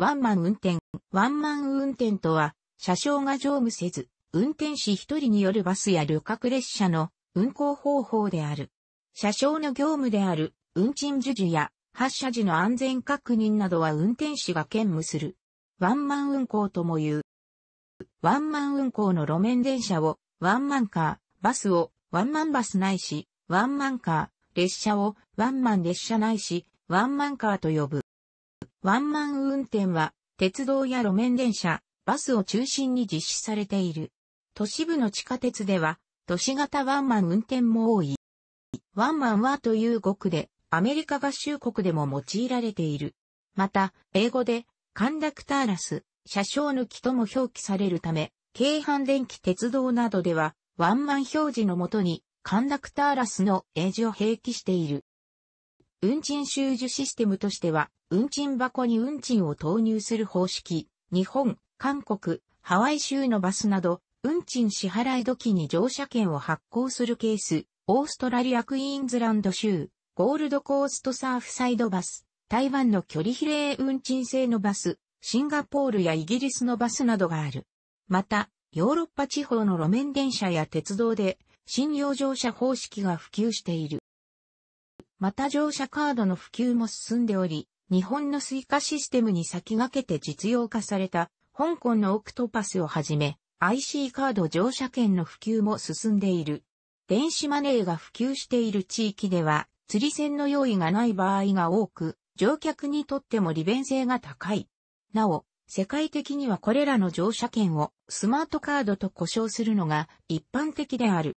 ワンマン運転。ワンマン運転とは、車掌が乗務せず、運転士一人によるバスや旅客列車の運行方法である。車掌の業務である、運賃授受や発車時の安全確認などは運転士が兼務する。ワンマン運行とも言う。ワンマン運行の路面電車を、ワンマンカー、バスを、ワンマンバスないし、ワンマンカー、列車を、ワンマン列車ないし、ワンマンカーと呼ぶ。ワンマン運転は、鉄道や路面電車、バスを中心に実施されている。都市部の地下鉄では、都市型ワンマン運転も多い。ワンマンはという語句で、アメリカ合衆国でも用いられている。また、英語で、カンダクターラス、車掌抜きとも表記されるため、京阪電気鉄道などでは、ワンマン表示のもとに、カンダクターラスの英字を併記している。運賃収受システムとしては、運賃箱に運賃を投入する方式、日本、韓国、ハワイ州のバスなど、運賃支払い時に乗車券を発行するケース、オーストラリアクイーンズランド州、ゴールドコーストサーフサイドバス、台湾の距離比例運賃制のバス、シンガポールやイギリスのバスなどがある。また、ヨーロッパ地方の路面電車や鉄道で、信用乗車方式が普及している。また乗車カードの普及も進んでおり、日本のスイカシステムに先駆けて実用化された、香港のオクトパスをはじめ、IC カード乗車券の普及も進んでいる。電子マネーが普及している地域では、釣り線の用意がない場合が多く、乗客にとっても利便性が高い。なお、世界的にはこれらの乗車券をスマートカードと呼称するのが一般的である。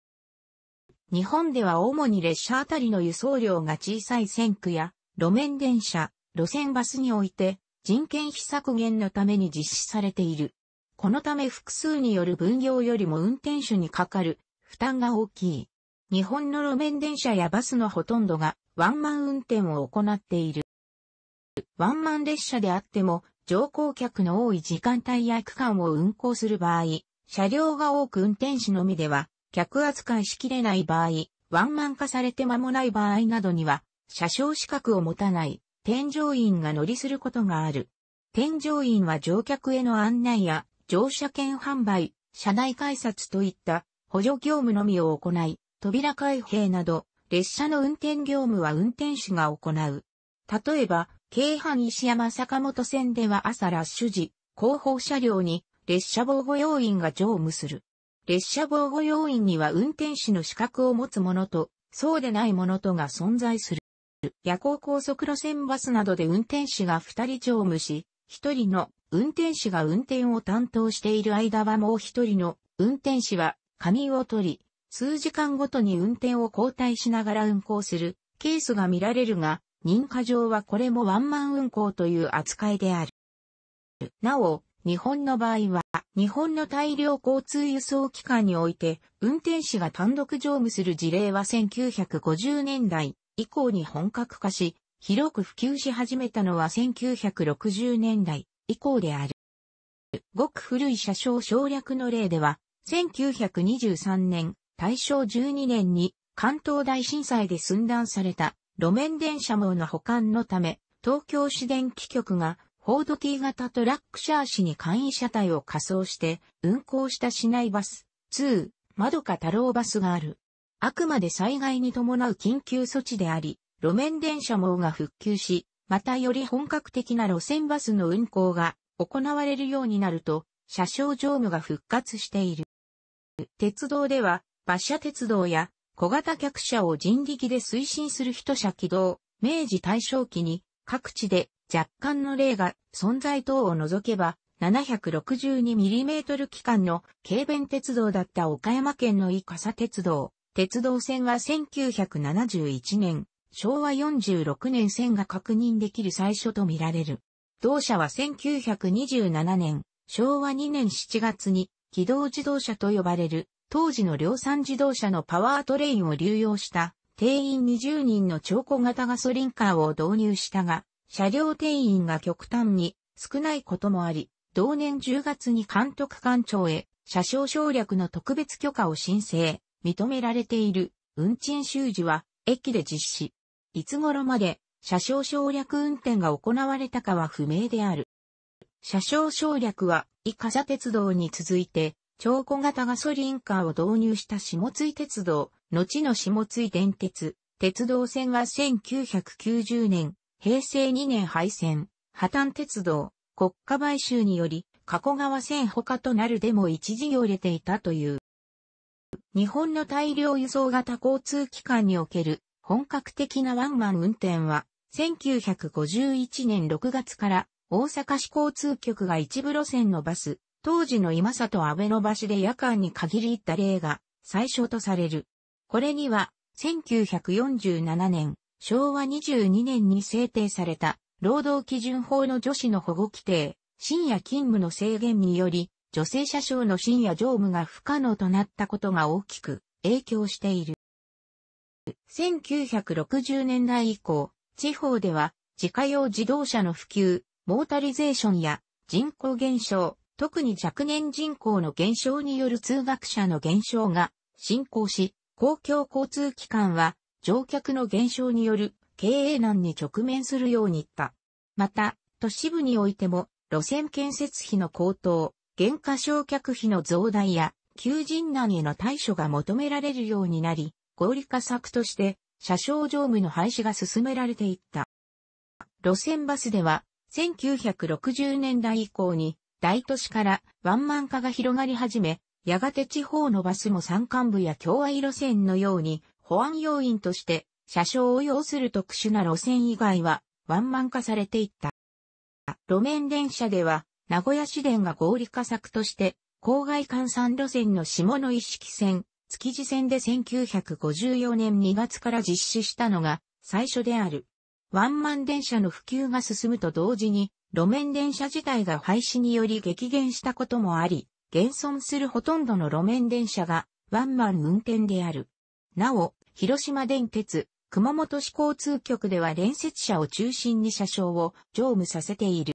日本では主に列車あたりの輸送量が小さい線区や、路面電車、路線バスにおいて、人件費削減のために実施されている。このため複数による分業よりも運転手にかかる負担が大きい。日本の路面電車やバスのほとんどがワンマン運転を行っている。ワンマン列車であっても乗降客の多い時間帯や区間を運行する場合、車両が多く運転手のみでは客扱いしきれない場合、ワンマン化されて間もない場合などには、車掌資格を持たない、添乗員が乗りすることがある。添乗員は乗客への案内や、乗車券販売、車内改札といった補助業務のみを行い、扉開閉など、列車の運転業務は運転手が行う。例えば、京阪石山坂本線では朝ラッシュ時、後方車両に列車防護要員が乗務する。列車防護要員には運転士の資格を持つ者と、そうでない者とが存在する。夜行高速路線バスなどで運転士が二人乗務し、一人の運転士が運転を担当している間はもう一人の運転士は仮眠を取り、数時間ごとに運転を交代しながら運行するケースが見られるが、認可上はこれもワンマン運行という扱いである。なお、日本の場合は、日本の大量交通輸送機関において、運転士が単独乗務する事例は1950年代以降に本格化し、広く普及し始めたのは1960年代以降である。ごく古い車掌省略の例では、1923年、大正12年に関東大震災で寸断された路面電車網の保管のため、東京市電機局がフォード T 型トラックシャー氏に簡易車体を仮装して運行した市内バス2、窓か太郎バスがある。あくまで災害に伴う緊急措置であり、路面電車網が復旧し、またより本格的な路線バスの運行が行われるようになると、車掌乗務が復活している。鉄道では、馬車鉄道や小型客車を人力で推進する人車起動、明治大正期に各地で若干の例が存在等を除けば、762mm 期間の軽便鉄道だった岡山県の井笠鉄道。鉄道線は1971年、昭和46年線が確認できる最初とみられる。同社は1927年、昭和2年7月に、軌道自動車と呼ばれる、当時の量産自動車のパワートレインを流用した、定員20人の超小型ガソリンカーを導入したが、車両定員が極端に少ないこともあり、同年10月に監督官庁へ車掌省略の特別許可を申請、認められている運賃収受は駅で実施。いつ頃まで車掌省略運転が行われたかは不明である。車掌省略は、以下車鉄道に続いて、超小型ガソリンカーを導入した下津井鉄道、後の下津井電鉄、鉄道線は1990年、平成2年廃線、破綻鉄道、国家買収により、加古川線他となるでも一時行れていたという。日本の大量輸送型交通機関における本格的なワンマン運転は、1951年6月から大阪市交通局が一部路線のバス、当時の今里安倍の橋で夜間に限り行った例が最初とされる。これには1947年昭和22年に制定された、労働基準法の女子の保護規定、深夜勤務の制限により、女性車掌の深夜乗務が不可能となったことが大きく影響している。1960年代以降、地方では自家用自動車の普及、モータリゼーションや人口減少、特に若年人口の減少による通学者の減少が進行し、公共交通機関は乗客の減少による経営難に直面するように言った。また、都市部においても、路線建設費の高騰、減価償却費の増大や、求人難への対処が求められるようになり、合理化策として、車掌乗務の廃止が進められていった。路線バスでは、1960年代以降に、大都市からワンマン化が広がり始め、やがて地方のバスも山間部や共愛路線のように、保安要員として、車掌を要する特殊な路線以外は、ワンマン化されていった。路面電車では、名古屋市電が合理化策として、郊外換算路線の下の一式線、築地線で1954年2月から実施したのが最初である。ワンマン電車の普及が進むと同時に、路面電車自体が廃止により激減したこともあり、現存するほとんどの路面電車がワンマン運転である。なお、広島電鉄、熊本市交通局では連接車を中心に車掌を乗務させている。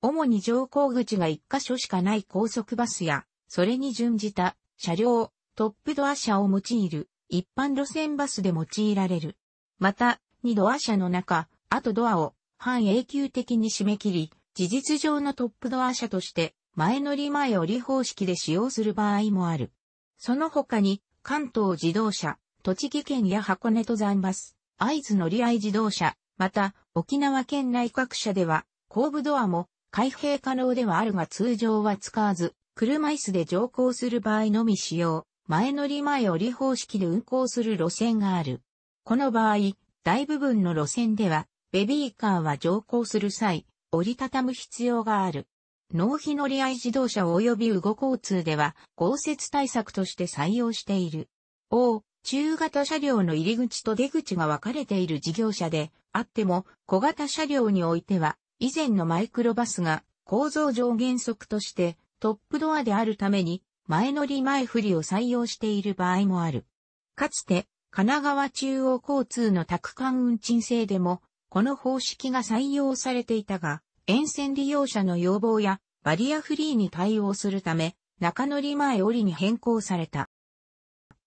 主に乗降口が一箇所しかない高速バスや、それに準じた車両、トップドア車を用いる一般路線バスで用いられる。また、二ドア車の中、あとドアを半永久的に締め切り、事実上のトップドア車として前乗り前折り方式で使用する場合もある。その他に関東自動車、栃木県や箱根登山バス、合図乗り合い自動車、また沖縄県内各社では後部ドアも開閉可能ではあるが通常は使わず、車椅子で乗降する場合のみ使用、前乗り前折り方式で運行する路線がある。この場合、大部分の路線では、ベビーカーは乗降する際、折りたたむ必要がある。納費乗り合い自動車及び動交通では、豪雪対策として採用している。O、中型車両の入り口と出口が分かれている事業者で、あっても、小型車両においては、以前のマイクロバスが構造上原則としてトップドアであるために前乗り前振りを採用している場合もある。かつて神奈川中央交通の宅間運賃制でもこの方式が採用されていたが沿線利用者の要望やバリアフリーに対応するため中乗り前折りに変更された。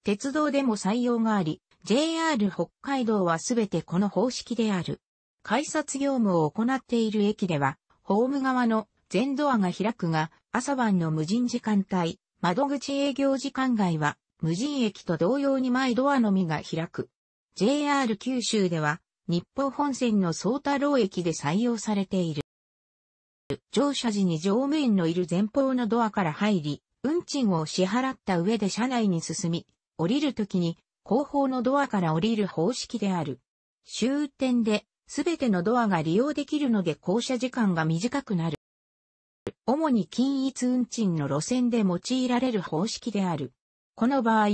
鉄道でも採用があり、JR 北海道はすべてこの方式である。改札業務を行っている駅では、ホーム側の全ドアが開くが、朝晩の無人時間帯、窓口営業時間外は、無人駅と同様に前ドアのみが開く。JR 九州では、日報本線の総太郎駅で採用されている。乗車時に乗務員のいる前方のドアから入り、運賃を支払った上で車内に進み、降りるときに後方のドアから降りる方式である。終点ですべてのドアが利用できるので降車時間が短くなる。主に均一運賃の路線で用いられる方式である。この場合、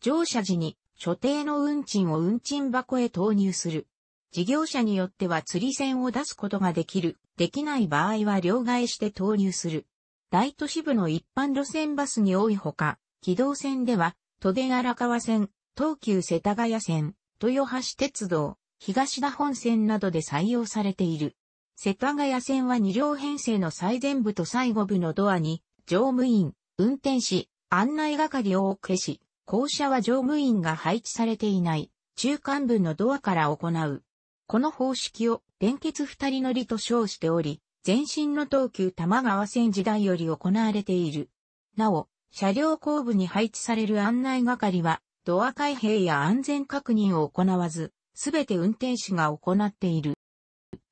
乗車時に所定の運賃を運賃箱へ投入する。事業者によっては釣り線を出すことができる。できない場合は両替して投入する。大都市部の一般路線バスに多いほか、軌道線では、都電荒川線、東急世田谷線、豊橋鉄道、東田本線などで採用されている。世田谷線は2両編成の最前部と最後部のドアに、乗務員、運転士、案内係をくし、校舎は乗務員が配置されていない、中間部のドアから行う。この方式を、連結二人乗りと称しており、前身の東急玉川線時代より行われている。なお、車両後部に配置される案内係は、ドア開閉や安全確認を行わず、すべて運転士が行っている。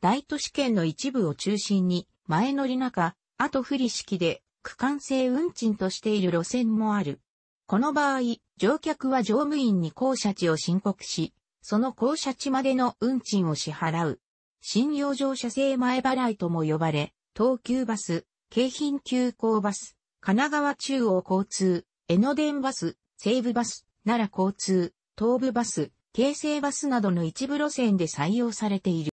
大都市圏の一部を中心に、前乗り中、後振り式で、区間制運賃としている路線もある。この場合、乗客は乗務員に降車地を申告し、その降車地までの運賃を支払う。信用乗車制前払いとも呼ばれ、東急バス、京浜急行バス、神奈川中央交通、江ノ電バス、西武バス、奈良交通、東武バス、京成バスなどの一部路線で採用されている。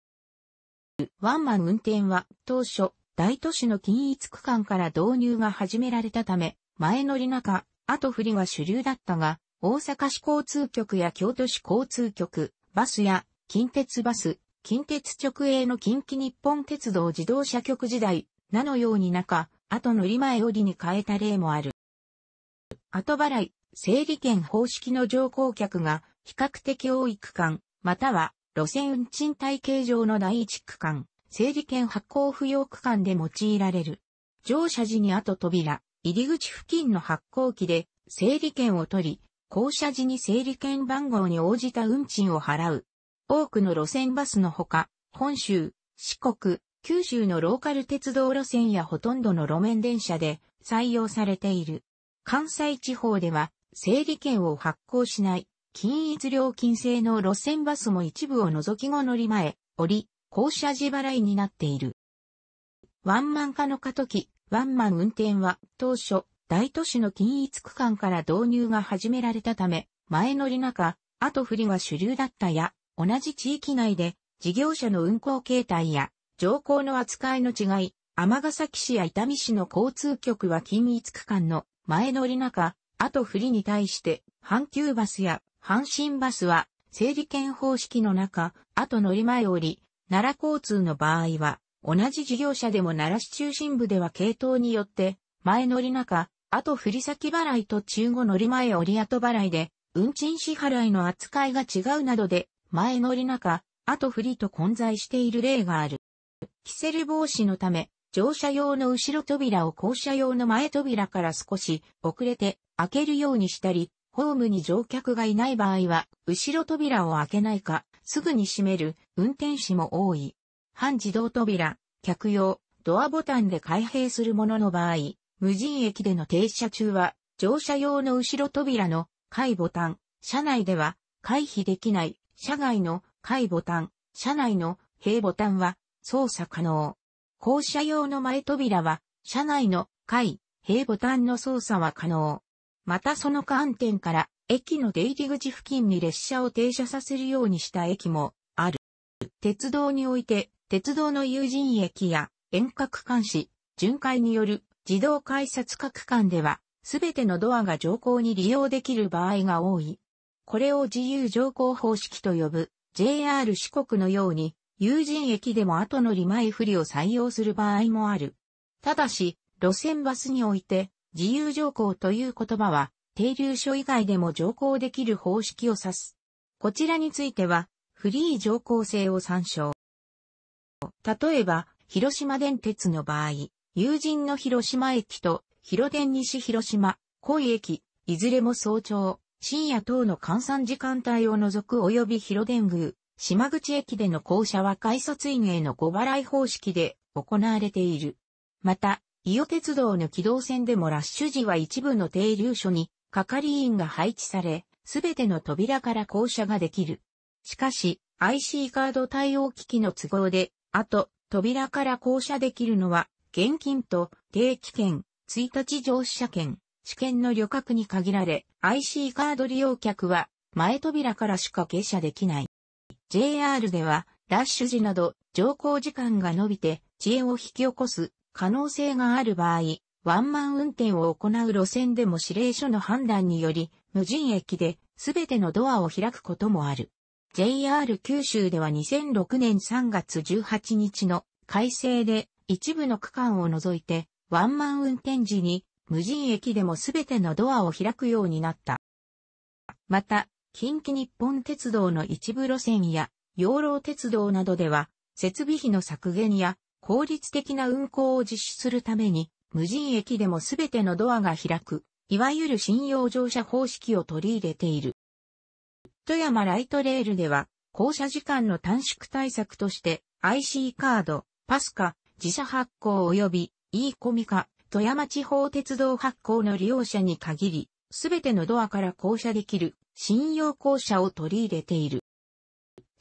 ワンマン運転は当初、大都市の均一区間から導入が始められたため、前乗り中、後振りが主流だったが、大阪市交通局や京都市交通局、バスや近鉄バス、近鉄直営の近畿日本鉄道自動車局時代、なのように中、後乗り前折りに変えた例もある。後払い、整理券方式の乗降客が比較的多い区間、または路線運賃体系上の第一区間、整理券発行不要区間で用いられる。乗車時に後扉、入り口付近の発行機で整理券を取り、降車時に整理券番号に応じた運賃を払う。多くの路線バスのほか、本州、四国、九州のローカル鉄道路線やほとんどの路面電車で採用されている。関西地方では、整理券を発行しない均一料金制の路線バスも一部を除き後乗り前、折り、降車時払いになっている。ワンマン化の過渡期、ワンマン運転は当初、大都市の均一区間から導入が始められたため、前乗り中、後振りが主流だったや、同じ地域内で、事業者の運行形態や、乗降の扱いの違い、尼崎市や伊丹市の交通局は均一区間の前乗り中、後振りに対して、阪急バスや阪神バスは、整理券方式の中、後乗り前降り、奈良交通の場合は、同じ事業者でも奈良市中心部では系統によって、前乗り中、後振り先払いと中後乗り前折り後払いで、運賃支払いの扱いが違うなどで、前乗り中、後振りと混在している例がある。キセル防止のため、乗車用の後ろ扉を降車用の前扉から少し遅れて開けるようにしたり、ホームに乗客がいない場合は、後ろ扉を開けないか、すぐに閉める、運転手も多い。半自動扉、客用、ドアボタンで開閉するものの場合、無人駅での停車中は、乗車用の後ろ扉の、開ボタン、車内では、回避できない、車外の、開ボタン、車内の、閉ボタンは、操作可能。降車用の前扉は、車内の、開、閉ボタンの操作は可能。またその観点から、駅の出入り口付近に列車を停車させるようにした駅もある。鉄道において、鉄道の有人駅や遠隔監視、巡回による自動改札各間では、すべてのドアが乗降に利用できる場合が多い。これを自由乗降方式と呼ぶ JR 四国のように、有人駅でも後乗り前振りを採用する場合もある。ただし、路線バスにおいて、自由条項という言葉は、停留所以外でも乗降できる方式を指す。こちらについては、フリー乗降性を参照。例えば、広島電鉄の場合、友人の広島駅と、広電西広島、濃い駅、いずれも早朝、深夜等の換算時間帯を除く及び広電宮、島口駅での降車は改札員へのご払い方式で行われている。また、伊予鉄道の軌道線でもラッシュ時は一部の停留所に係員が配置され、すべての扉から降車ができる。しかし、IC カード対応機器の都合で、あと、扉から降車できるのは、現金と定期券、1日乗車券、試験の旅客に限られ、IC カード利用客は、前扉からしか下車できない。JR では、ラッシュ時など、乗降時間が伸びて、遅延を引き起こす可能性がある場合、ワンマン運転を行う路線でも指令書の判断により、無人駅で全てのドアを開くこともある。JR 九州では2006年3月18日の改正で一部の区間を除いてワンマン運転時に無人駅でも全てのドアを開くようになった。また、近畿日本鉄道の一部路線や養老鉄道などでは設備費の削減や効率的な運行を実施するために、無人駅でもすべてのドアが開く、いわゆる信用乗車方式を取り入れている。富山ライトレールでは、降車時間の短縮対策として、IC カード、パスカ、自社発行及び e コミカ、富山地方鉄道発行の利用者に限り、すべてのドアから降車できる信用降車を取り入れている。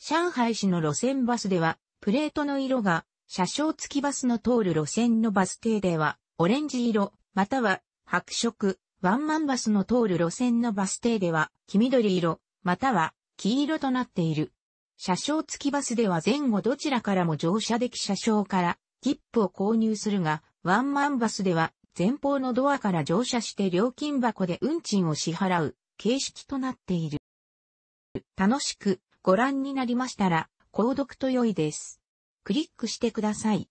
上海市の路線バスでは、プレートの色が車掌付きバスの通る路線のバス停では、オレンジ色、または白色、ワンマンバスの通る路線のバス停では、黄緑色、または黄色となっている。車掌付きバスでは前後どちらからも乗車でき車掌から切符を購入するが、ワンマンバスでは前方のドアから乗車して料金箱で運賃を支払う形式となっている。楽しくご覧になりましたら、購読と良いです。クリックしてください。